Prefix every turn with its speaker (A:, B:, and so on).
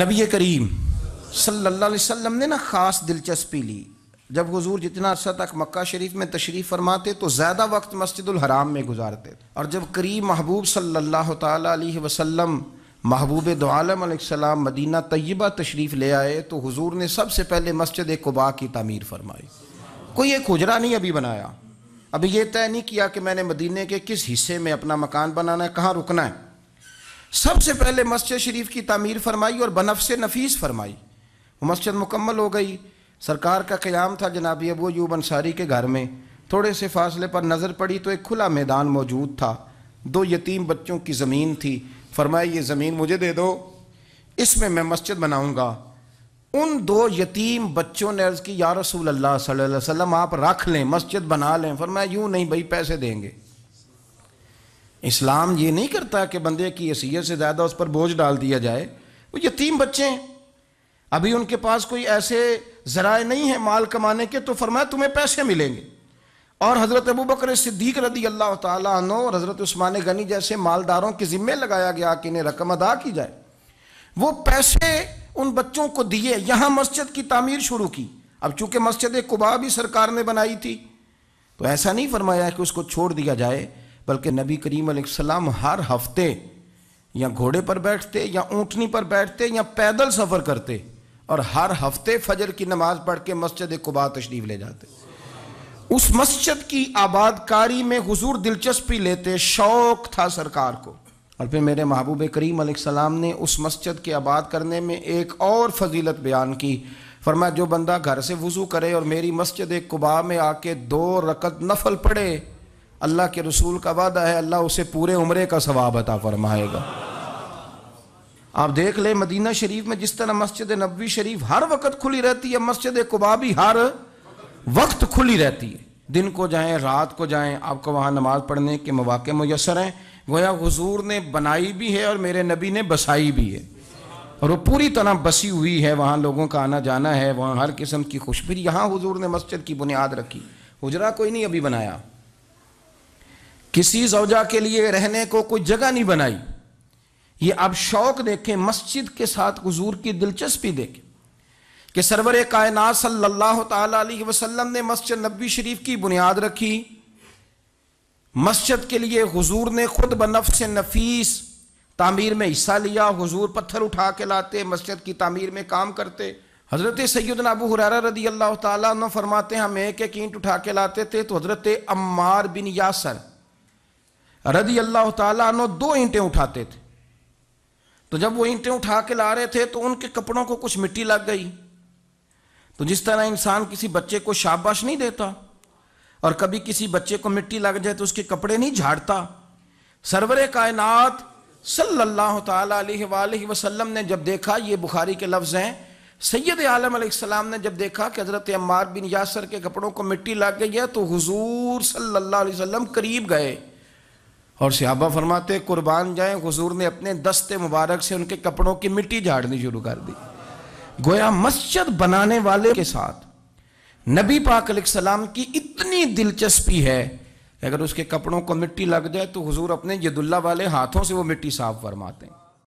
A: नबी करीम सल्लल्लाहु अलैहि वसल्लम ने ना ख़ास दिलचस्पी ली जब हजूर जितना अर्सा तक मक्का शरीफ में तशरीफ़ फरमाते तो ज़्यादा वक्त मस्जिद हराम में गुजारते और जब करीम महबूब सल्लल्लाहु अलैहि वसल्लम महबूब दोआलम मदीना तय्यबा तशरीफ़ ले आए तो हुजूर ने सबसे पहले मस्जिद कुबा की तमीर फरमाई कोई एक हजरा नहीं अभी बनाया अभी ये तय नहीं किया कि मैंने मदीने के किस हिस्से में अपना मकान बनाना है कहाँ रुकना है सबसे पहले मस्जिद शरीफ की तमीर फरमाई और बनफ से नफीस फरमाई वो मस्जिद मुकम्मल हो गई सरकार का क़्याम था जनाबी अबू यूब अंसारी के घर में थोड़े से फासले पर नज़र पड़ी तो एक खुला मैदान मौजूद था दो यतीम बच्चों की ज़मीन थी फरमाए ये ज़मीन मुझे दे दो इसमें मैं मस्जिद बनाऊँगा उन दो यतीम बच्चों ने अर्ज़ की या रसूल अल्लाह सल्लल्लाहु अलैहि वसल्लम आप रख लें मस्जिद बना लें फरमाया यूँ नहीं भाई पैसे देंगे इस्लाम ये नहीं करता कि बंदे की हैसीत से ज़्यादा उस पर बोझ डाल दिया जाए वो यतीम बच्चे हैं अभी उनके पास कोई ऐसे ज़राए नहीं है माल कमाने के तो फरमाया तुम्हें पैसे मिलेंगे और हज़रत अबू बकर सिद्दीक रदी अल्लाह तु और हज़रत उस्मान गनी जैसे मालदारों के ज़िम्मे लगाया गया कि इन्हें रकम अदा की जाए वो पैसे उन बच्चों को दिए यहाँ मस्जिद की तामीर शुरू की अब चूँकि मस्जिद कुबा भी सरकार ने बनाई थी तो ऐसा नहीं फरमाया कि उसको छोड़ दिया जाए बल्कि नबी करीम सलाम हर हफ्ते या घोड़े पर बैठते या ऊँटनी पर बैठते या पैदल सफ़र करते और हर हफ्ते फजर की नमाज पढ़ के मस्जिद कुबा तशरीफ़ ले जाते उस मस्जिद की आबादकारी में हुजूर दिलचस्पी लेते शौक था सरकार को और फिर मेरे महबूब करीम सलाम ने उस मस्जिद के आबाद करने में एक और फजीलत बयान की फरमा जो बंदा घर से वज़ू करे और मेरी मस्जिद कुबा में आके दो रकत नफल पढ़े अल्लाह के रसूल का वादा है अल्लाह उसे पूरे उम्र का सवाब अता फरमाएगा आप देख लें मदीना शरीफ में जिस तरह मस्जिद नबी शरीफ हर वक्त खुली रहती है मस्जिद कुबा भी हर वक्त खुली रहती है दिन को जाएं रात को जाएं आपको वहाँ नमाज पढ़ने के मौाक़े मैसर हैं गोया हजूर ने बनाई भी है और मेरे नबी ने बसाई भी है और वो पूरी तरह बसी हुई है वहाँ लोगों का आना जाना है वहाँ हर किस्म की खुश यहाँ हजूर ने मस्जिद की बुनियाद रखी हजरा कोई नहीं अभी बनाया किसी जौजा के लिए रहने को कोई जगह नहीं बनाई ये आप शौक देखें मस्जिद के साथ हजूर की दिलचस्पी देखें कि सरवर कायनात सल्लल्लाहु अलैहि वसल्लम ने मस्जिद नबी शरीफ की बुनियाद रखी मस्जिद के लिए हजूर ने खुद बनफ से नफीस तामीर में हिस्सा लिया हजूर पत्थर उठा के लाते मस्जिद की तामीर में काम करते हज़रत सैदन अबू हुरारा रदी अल्लाह तरमाते फरमाते हम एक एक ईंट उठा के लाते थे तो हज़रत अम्मार बिन यासर रदी अल्लाह तु दो ईंटें उठाते थे तो जब वो ईंटें उठा के ला रहे थे तो उनके कपड़ों को कुछ मिट्टी लग गई तो जिस तरह इंसान किसी बच्चे को शाबाश नहीं देता और कभी किसी बच्चे को मिट्टी लग जाए तो उसके कपड़े नहीं झाड़ता सरवर कायनात सल्लल्लाहु अलैहि वसल्लम ने जब देखा ये बुखारी के लफ्ज़ हैं सैयद आलम सलाम ने जब देखा कि हज़रत अम्मार बिन यासर के कपड़ों को मिट्टी लग गई है तो हजूर सल्ला अलैहि करीब गए और सिहाबा फरमाते कुर्बान जाए हुजूर ने अपने दस्ते मुबारक से उनके कपड़ों की मिट्टी झाड़नी शुरू कर दी गोया मस्जिद बनाने वाले के साथ नबी पाक सलाम की इतनी दिलचस्पी है अगर उसके कपड़ों को मिट्टी लग जाए तो हुजूर अपने यदुल्ला वाले हाथों से वो मिट्टी साफ फरमाते हैं